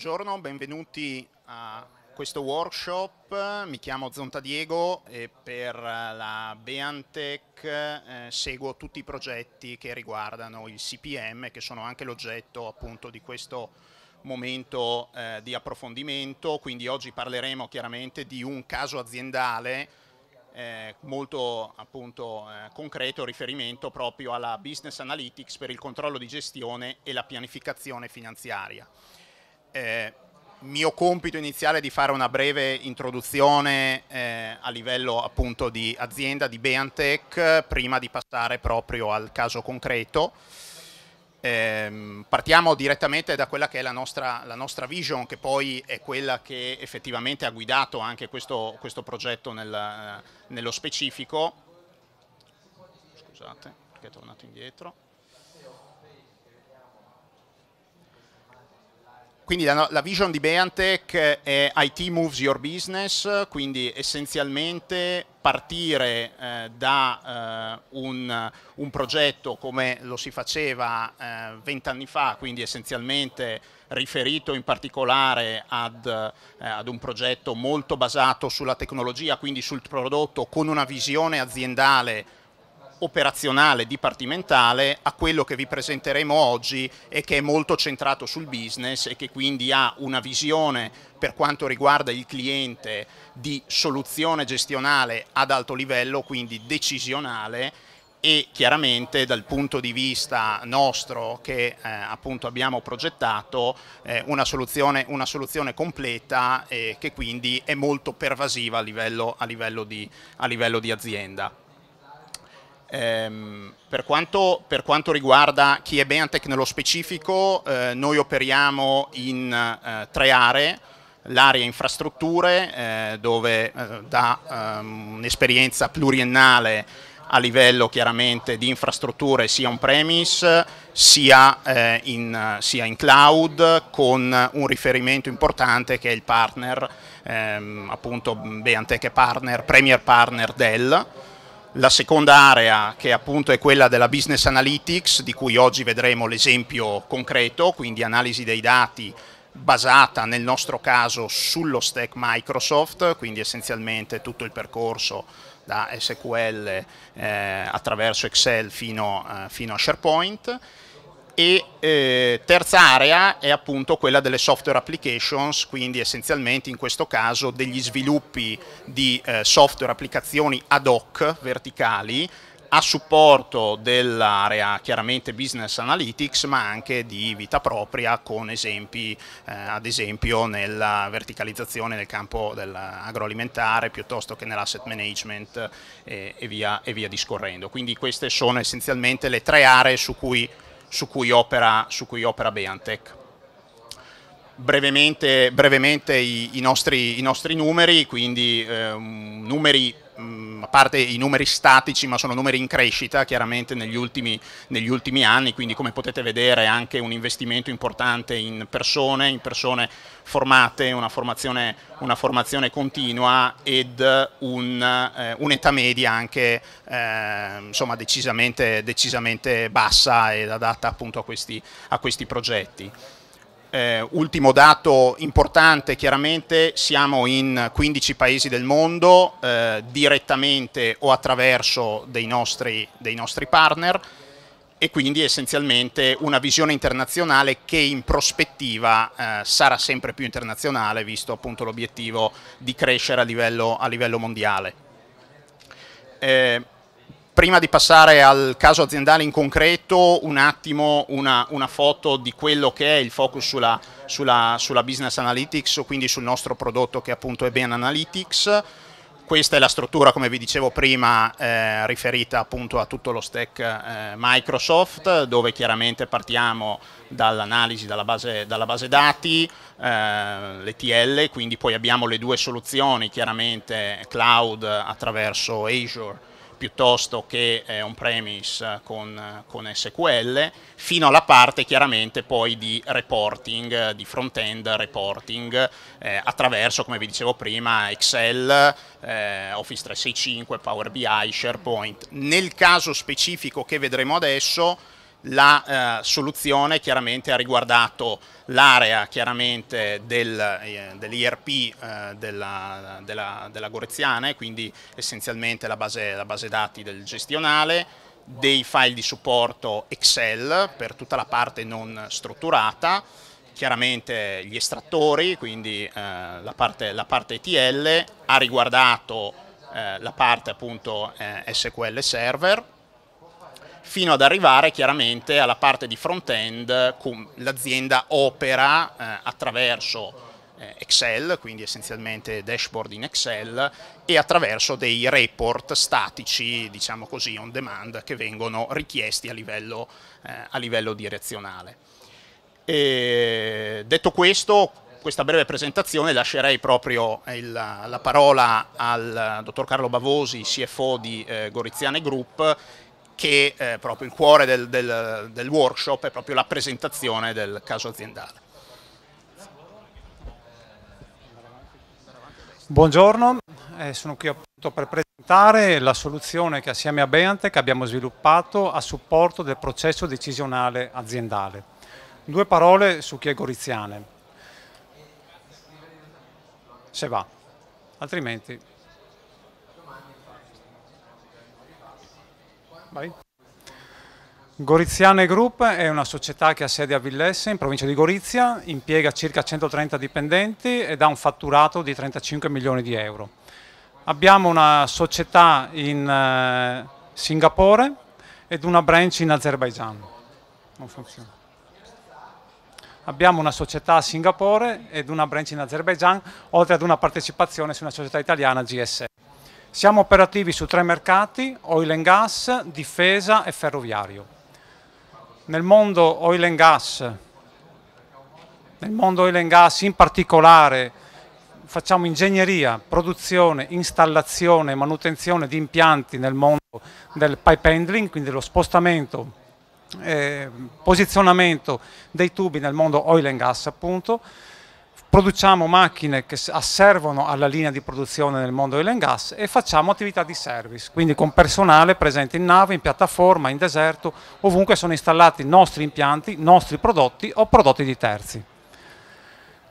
Buongiorno, benvenuti a questo workshop. Mi chiamo Zonta Diego e per la Beantech eh, seguo tutti i progetti che riguardano il CPM che sono anche l'oggetto appunto di questo momento eh, di approfondimento. Quindi oggi parleremo chiaramente di un caso aziendale eh, molto appunto eh, concreto riferimento proprio alla business analytics per il controllo di gestione e la pianificazione finanziaria eh, mio compito iniziale è di fare una breve introduzione eh, a livello appunto di azienda di Beantech prima di passare proprio al caso concreto. Eh, partiamo direttamente da quella che è la nostra, la nostra, vision, che poi è quella che effettivamente ha guidato anche questo, questo progetto nel, eh, nello specifico. Scusate, perché è tornato indietro. quindi la, la, vision di Beantech è IT moves your business, quindi essenzialmente partire eh, da eh, un, un, progetto come lo si faceva eh, vent'anni eh, fa, quindi essenzialmente riferito in particolare ad, eh, ad, un progetto molto basato sulla tecnologia, quindi sul prodotto con una visione aziendale operazionale dipartimentale a quello che vi presenteremo oggi e che è molto centrato sul business e che quindi ha una visione per quanto riguarda il cliente di soluzione gestionale ad alto livello, quindi decisionale e chiaramente dal punto di vista nostro che eh, appunto abbiamo progettato eh, una, soluzione, una, soluzione, completa eh, che quindi è molto pervasiva a livello, a livello, di, a livello di azienda. Ehm, per, quanto, per, quanto, riguarda chi è Beantech nello specifico, eh, noi operiamo in eh, tre aree, l'area infrastrutture eh, dove eh, da ehm, un'esperienza pluriennale a livello chiaramente di infrastrutture sia on-premise sia, eh, in, sia in cloud con un riferimento importante che è il partner, ehm, appunto Beantech è partner, premier partner Dell la seconda area che appunto è quella della business analytics di cui oggi vedremo l'esempio concreto, quindi analisi dei dati basata nel nostro caso sullo stack Microsoft, quindi essenzialmente tutto il percorso da SQL eh, attraverso Excel fino, eh, fino a SharePoint e eh, terza area è appunto quella delle software applications, quindi essenzialmente in questo caso degli sviluppi di eh, software applicazioni ad hoc verticali a supporto dell'area chiaramente business analytics ma anche di vita propria con esempi eh, ad esempio nella verticalizzazione nel campo dell'agroalimentare piuttosto che nell'asset management e, eh, e, via, e via discorrendo. Quindi queste sono essenzialmente le tre aree su cui su cui opera, su cui opera BeanTech. Brevemente, brevemente i, i, nostri, i, nostri, numeri, quindi eh, numeri mh, mm, a parte i numeri statici, ma sono numeri in crescita chiaramente negli ultimi, negli ultimi anni, quindi come potete vedere anche un investimento importante in persone, in persone formate, una formazione, una formazione continua ed un, eh, un'età media anche eh, insomma, decisamente, decisamente, bassa ed adatta appunto a questi, a questi progetti. Eh, ultimo dato importante, chiaramente siamo in 15 paesi del mondo eh, direttamente o attraverso dei nostri, dei nostri partner e quindi essenzialmente una visione internazionale che in prospettiva eh, sarà sempre più internazionale visto appunto l'obiettivo di crescere a livello, a livello mondiale. Eh, Prima di passare al caso aziendale in concreto, un attimo una, una foto di quello che è il focus sulla, sulla, sulla business analytics, quindi sul nostro prodotto che appunto è Ben Analytics questa è la struttura, come vi dicevo prima, eh, riferita appunto a tutto lo stack eh, Microsoft, dove chiaramente partiamo dall'analisi, dalla, dalla base, dati, eh, l'ETL, quindi poi abbiamo le due soluzioni, chiaramente cloud attraverso Azure piuttosto che eh, on-premise eh, con, eh, con, SQL, fino alla parte chiaramente poi di reporting, eh, di front-end reporting, eh, attraverso, come vi dicevo prima, Excel, eh, Office 365, Power BI, SharePoint. Nel caso specifico che vedremo adesso, la eh, soluzione chiaramente ha riguardato l'area chiaramente del, eh, dell'IRP eh, della, della, della, Goreziane, quindi essenzialmente la base, la base dati del gestionale, dei file di supporto Excel per tutta la parte non strutturata, chiaramente gli estrattori, quindi eh, la, parte, la, parte, ETL, ha riguardato eh, la parte appunto eh, SQL Server, fino ad arrivare chiaramente alla parte di front-end, l'azienda opera eh, attraverso eh, Excel, quindi essenzialmente dashboard in Excel, e attraverso dei report statici, diciamo così, on demand, che vengono richiesti a livello, eh, a livello direzionale. E detto questo, questa breve presentazione lascerei proprio eh, il, la parola al dottor Carlo Bavosi, CFO di eh, Goriziane Group, che eh, proprio il cuore del, del, del workshop è proprio la presentazione del caso aziendale. Buongiorno, eh, sono qui appunto per presentare la soluzione che assieme a Beantech abbiamo sviluppato a supporto del processo decisionale aziendale. Due parole su chi è Goriziane. Se va, altrimenti Vai. Goriziane Group è una società che ha sede a Villesse, in provincia di Gorizia, impiega circa 130 dipendenti ed ha un fatturato di 35 milioni di euro. Abbiamo una società in eh, Singapore ed una branch in Azerbaijan. Non funziona. Abbiamo una società a Singapore ed una branch in Azerbaijan, oltre ad una partecipazione su una società italiana GSE. Siamo operativi su tre mercati, oil and gas, difesa e ferroviario. Nel mondo oil and gas, mondo oil and gas in particolare facciamo ingegneria, produzione, installazione, manutenzione di impianti nel mondo del pipe handling, quindi lo spostamento, eh, posizionamento dei tubi nel mondo oil and gas appunto, produciamo macchine che asservono alla linea di produzione nel mondo oil gas e facciamo attività di service, quindi con personale presente in nave, in piattaforma, in deserto, ovunque sono installati nostri impianti, nostri prodotti o prodotti di terzi.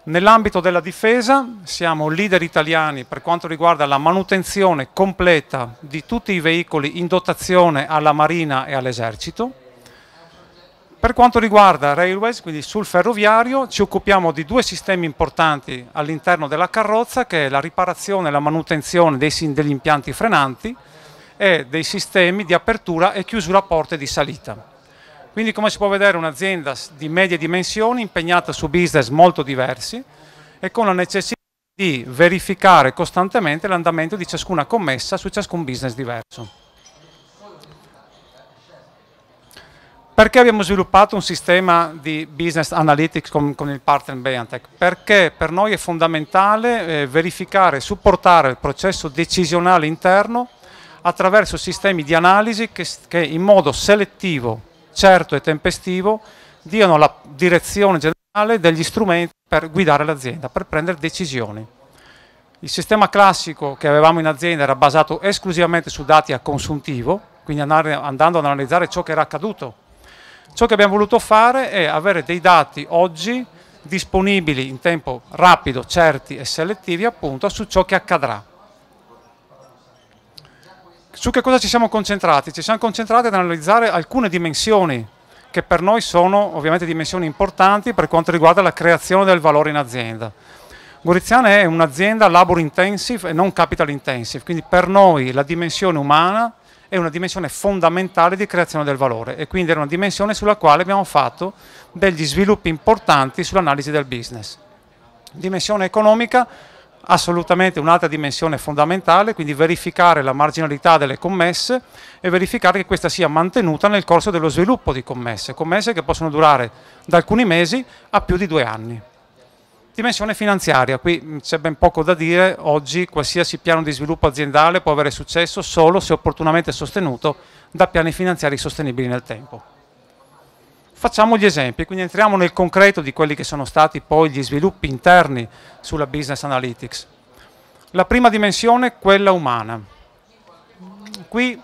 Nell'ambito della difesa siamo leader italiani per quanto riguarda la manutenzione completa di tutti i veicoli in dotazione alla Marina e all'Esercito, per quanto riguarda Railways, quindi sul ferroviario, ci occupiamo di due sistemi importanti all'interno della carrozza, che è la riparazione e la manutenzione dei, degli impianti frenanti e dei sistemi di apertura e chiusura porte di salita. Quindi come si può vedere un'azienda di medie dimensioni impegnata su business molto diversi e con la necessità di verificare costantemente l'andamento di ciascuna commessa su ciascun business diverso. Perché abbiamo sviluppato un sistema di business analytics con, con il partner Beyantech? Perché per noi è fondamentale eh, verificare e supportare il processo decisionale interno attraverso sistemi di analisi che, che in modo selettivo, certo e tempestivo diano la direzione generale degli strumenti per guidare l'azienda, per prendere decisioni. Il sistema classico che avevamo in azienda era basato esclusivamente su dati a consuntivo, quindi andando ad analizzare ciò che era accaduto Ciò che abbiamo voluto fare è avere dei dati oggi disponibili in tempo rapido, certi e selettivi appunto su ciò che accadrà. Su che cosa ci siamo concentrati? Ci siamo concentrati ad analizzare alcune dimensioni che per noi sono ovviamente dimensioni importanti per quanto riguarda la creazione del valore in azienda. Goriziana è un'azienda labor intensive e non capital intensive, quindi per noi la dimensione umana è una dimensione fondamentale di creazione del valore e quindi era una dimensione sulla quale abbiamo fatto degli sviluppi importanti sull'analisi del business. Dimensione economica, assolutamente un'altra dimensione fondamentale, quindi verificare la marginalità delle commesse e verificare che questa sia mantenuta nel corso dello sviluppo di commesse, commesse che possono durare da alcuni mesi a più di due anni. Dimensione finanziaria, qui mm, c'è ben poco da dire, oggi qualsiasi piano di sviluppo aziendale può avere successo solo se opportunamente sostenuto da piani finanziari sostenibili nel tempo. Facciamo gli esempi, quindi entriamo nel concreto di quelli che sono stati poi gli sviluppi interni sulla business analytics. La prima dimensione quella umana. Qui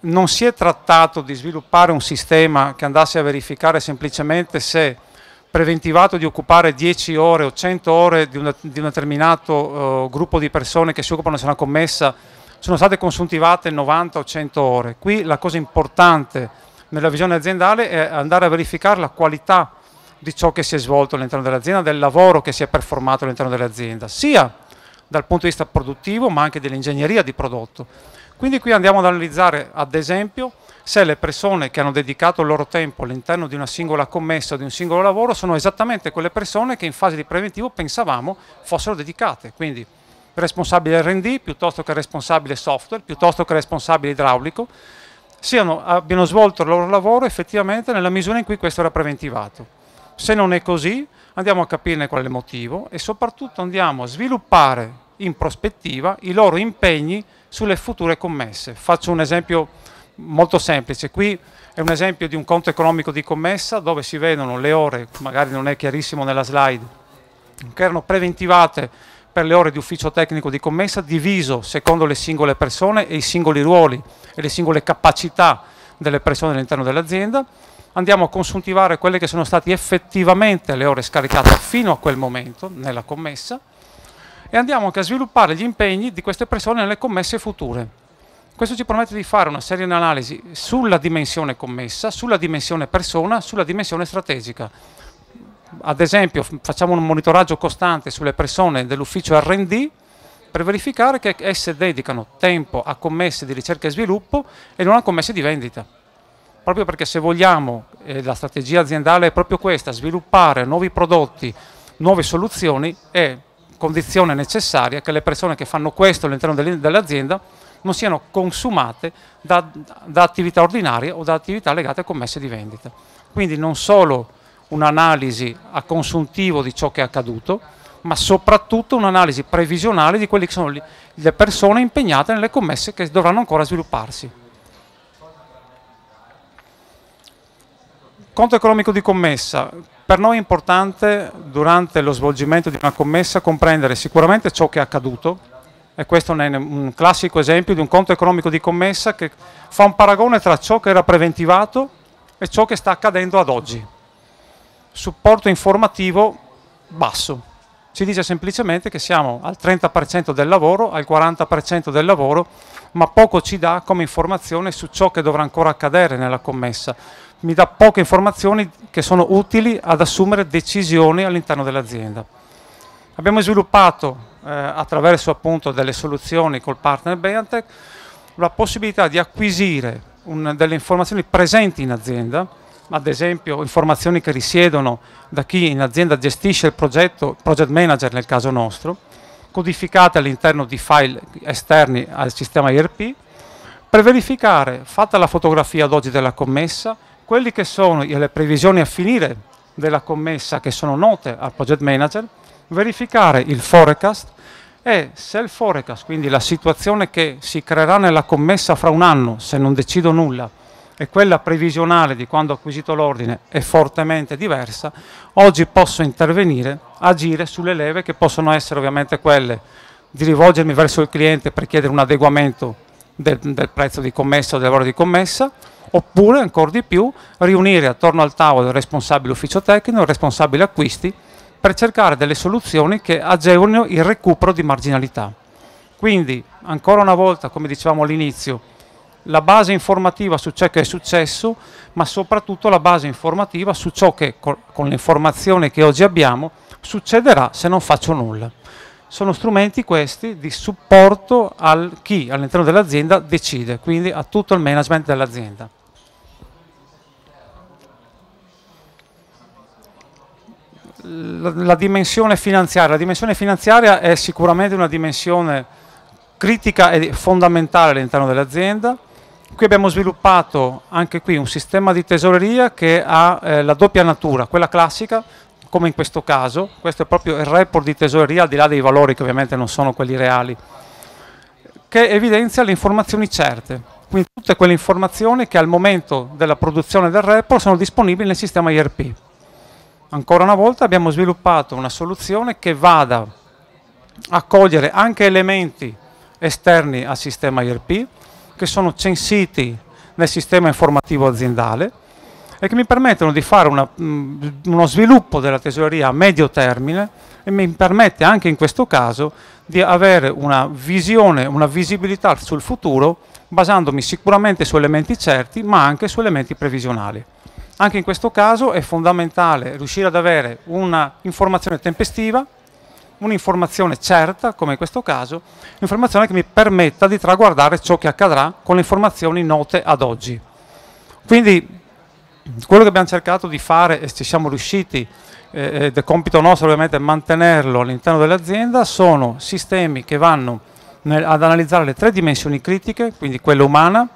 non si è trattato di sviluppare un sistema che andasse a verificare semplicemente se preventivato di occupare 10 ore o 100 ore di, una, di un determinato uh, gruppo di persone che si occupano di una commessa, sono state consuntivate 90 o 100 ore. Qui la cosa importante nella visione aziendale è andare a verificare la qualità di ciò che si è svolto all'interno dell'azienda, del lavoro che si è performato all'interno dell'azienda, sia dal punto di vista produttivo ma anche dell'ingegneria di prodotto. Quindi qui andiamo ad analizzare ad esempio se le persone che hanno dedicato il loro tempo all'interno di una singola commessa, o di un singolo lavoro, sono esattamente quelle persone che in fase di preventivo pensavamo fossero dedicate. Quindi responsabile RD piuttosto che responsabile software, piuttosto che responsabile idraulico, siano, abbiano svolto il loro lavoro effettivamente nella misura in cui questo era preventivato. Se non è così, andiamo a capirne qual è il motivo e soprattutto andiamo a sviluppare in prospettiva i loro impegni sulle future commesse. Faccio un esempio molto semplice. Qui è un esempio di un conto economico di commessa dove si vedono le ore, magari non è chiarissimo nella slide, che erano preventivate per le ore di ufficio tecnico di commessa diviso secondo le singole persone e i singoli ruoli e le singole capacità delle persone all'interno dell'azienda. Andiamo a consuntivare quelle che sono state effettivamente le ore scaricate fino a quel momento nella commessa e andiamo anche a sviluppare gli impegni di queste persone nelle commesse future questo ci permette di fare una serie di analisi sulla dimensione commessa, sulla dimensione persona, sulla dimensione strategica. Ad esempio facciamo un monitoraggio costante sulle persone dell'ufficio RD per verificare che esse dedicano tempo a commesse di ricerca e sviluppo e non a commesse di vendita. Proprio perché se vogliamo, eh, la strategia aziendale è proprio questa, sviluppare nuovi prodotti, nuove soluzioni è condizione necessaria che le persone che fanno questo all'interno dell'azienda non siano consumate da, da attività ordinarie o da attività legate a commesse di vendita. Quindi non solo un'analisi a consuntivo di ciò che è accaduto, ma soprattutto un'analisi previsionale di quelle che sono le persone impegnate nelle commesse che dovranno ancora svilupparsi. Conto economico di commessa. Per noi è importante durante lo svolgimento di una commessa comprendere sicuramente ciò che è accaduto, e questo è un classico esempio di un conto economico di commessa che fa un paragone tra ciò che era preventivato e ciò che sta accadendo ad oggi. Supporto informativo basso. Ci dice semplicemente che siamo al 30% del lavoro, al 40% del lavoro, ma poco ci dà come informazione su ciò che dovrà ancora accadere nella commessa. Mi dà poche informazioni che sono utili ad assumere decisioni all'interno dell'azienda. Abbiamo sviluppato eh, attraverso appunto delle soluzioni col partner BioNTech, la possibilità di acquisire un, delle informazioni presenti in azienda, ad esempio informazioni che risiedono da chi in azienda gestisce il progetto, project manager nel caso nostro, codificate all'interno di file esterni al sistema IRP, per verificare, fatta la fotografia ad oggi della commessa, quelle che sono le previsioni a finire della commessa che sono note al project manager, verificare il forecast e se il forecast, quindi la situazione che si creerà nella commessa fra un anno, se non decido nulla, e quella previsionale di quando ho acquisito l'ordine è fortemente diversa, oggi posso intervenire, agire sulle leve che possono essere ovviamente quelle di rivolgermi verso il cliente per chiedere un adeguamento del, del prezzo di commessa o dell'ora di commessa, oppure ancora di più riunire attorno al tavolo il responsabile ufficio tecnico, il responsabile acquisti, per cercare delle soluzioni che agevolino il recupero di marginalità. Quindi, ancora una volta, come dicevamo all'inizio, la base informativa su ciò che è successo, ma soprattutto la base informativa su ciò che con l'informazione che oggi abbiamo succederà se non faccio nulla. Sono strumenti questi di supporto a al chi all'interno dell'azienda decide, quindi a tutto il management dell'azienda. la, la dimensione finanziaria. La dimensione finanziaria è sicuramente una dimensione critica e fondamentale all'interno dell'azienda. Qui abbiamo sviluppato anche qui un sistema di tesoreria che ha eh, la doppia natura, quella classica, come in questo caso, questo è proprio il report di tesoreria al di là dei valori che ovviamente non sono quelli reali, che evidenzia le informazioni certe, quindi tutte quelle informazioni che al momento della produzione del report sono disponibili nel sistema IRP ancora una volta abbiamo sviluppato una soluzione che vada a cogliere anche elementi esterni al sistema IRP che sono censiti nel sistema informativo aziendale e che mi permettono di fare una, mm, uno sviluppo della tesoreria a medio termine e mi permette anche in questo caso di avere una visione, una visibilità sul futuro basandomi sicuramente su elementi certi ma anche su elementi previsionali. Anche in questo caso è fondamentale riuscire ad avere un'informazione tempestiva, un'informazione certa, come in questo caso, un'informazione che mi permetta di traguardare ciò che accadrà con le informazioni note ad oggi. Quindi quello che abbiamo cercato di fare e ci siamo riusciti, eh, ed è compito nostro ovviamente mantenerlo all'interno dell'azienda, sono sistemi che vanno nel, ad analizzare le tre dimensioni critiche, quindi quella umana,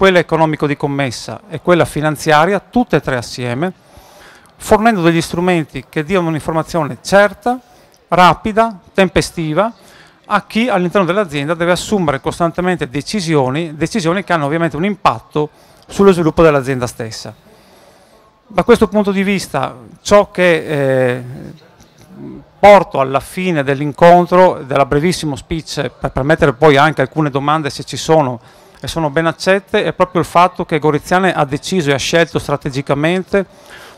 quella economico di commessa e quella finanziaria, tutte e tre assieme, fornendo degli strumenti che diano un'informazione certa, rapida, tempestiva a chi all'interno dell'azienda deve assumere costantemente decisioni, decisioni che hanno ovviamente un impatto sullo sviluppo dell'azienda stessa. Da questo punto di vista ciò che eh, porto alla fine dell'incontro, della brevissimo speech, per permettere poi anche alcune domande se ci sono, e sono ben accette è proprio il fatto che Goriziane ha deciso e ha scelto strategicamente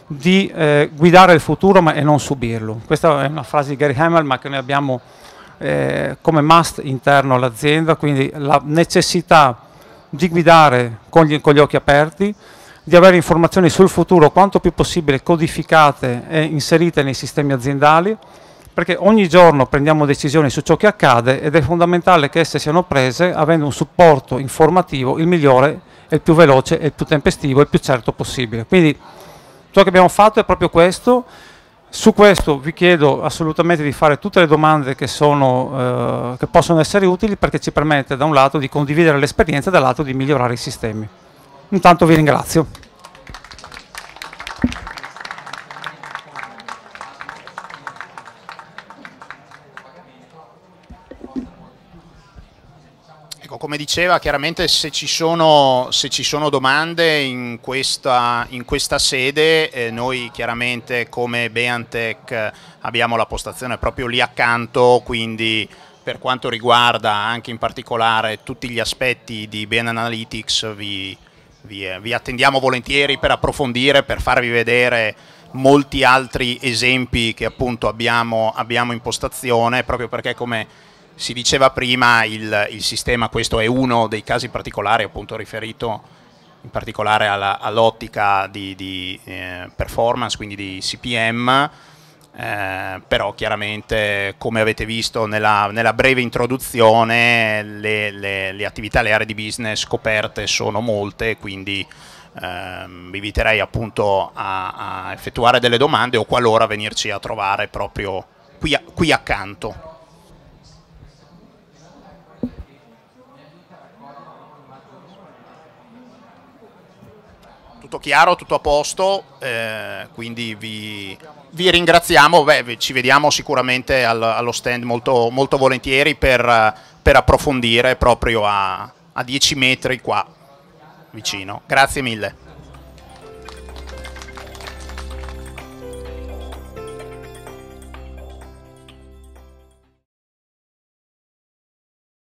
di eh, guidare il futuro ma, e non subirlo. Questa è una frase di Gary Hamel ma che noi abbiamo eh, come must interno all'azienda, quindi la necessità di guidare con gli, con gli occhi aperti, di avere informazioni sul futuro quanto più possibile codificate e inserite nei sistemi aziendali perché ogni giorno prendiamo decisioni su ciò che accade ed è fondamentale che esse siano prese avendo un supporto informativo il migliore, il più veloce, il più tempestivo e il più certo possibile. Quindi ciò che abbiamo fatto è proprio questo. Su questo vi chiedo assolutamente di fare tutte le domande che, sono, eh, che possono essere utili perché ci permette da un lato di condividere l'esperienza e dall'altro di migliorare i sistemi. Intanto vi ringrazio. come diceva, chiaramente se ci sono, se ci sono domande in questa, in questa sede, eh, noi chiaramente come Beantech abbiamo la postazione proprio lì accanto, quindi per quanto riguarda anche in particolare tutti gli aspetti di Ben Analytics vi, vi, eh, vi attendiamo volentieri per approfondire, per farvi vedere molti altri esempi che appunto abbiamo, abbiamo in postazione, proprio perché come si diceva prima il, il, sistema, questo è uno dei casi particolari appunto riferito in particolare all'ottica di, di eh, performance, quindi di CPM, eh, però chiaramente come avete visto nella, nella breve introduzione le, le, le, attività, le aree di business coperte sono molte, quindi ehm, vi inviterei appunto a, a, effettuare delle domande o qualora venirci a trovare proprio qui, qui accanto. tutto chiaro, tutto a posto, eh, quindi vi, vi ringraziamo, Beh, ci vediamo sicuramente al, allo stand molto, molto volentieri per, per, approfondire proprio a, a 10 metri qua vicino. Grazie mille.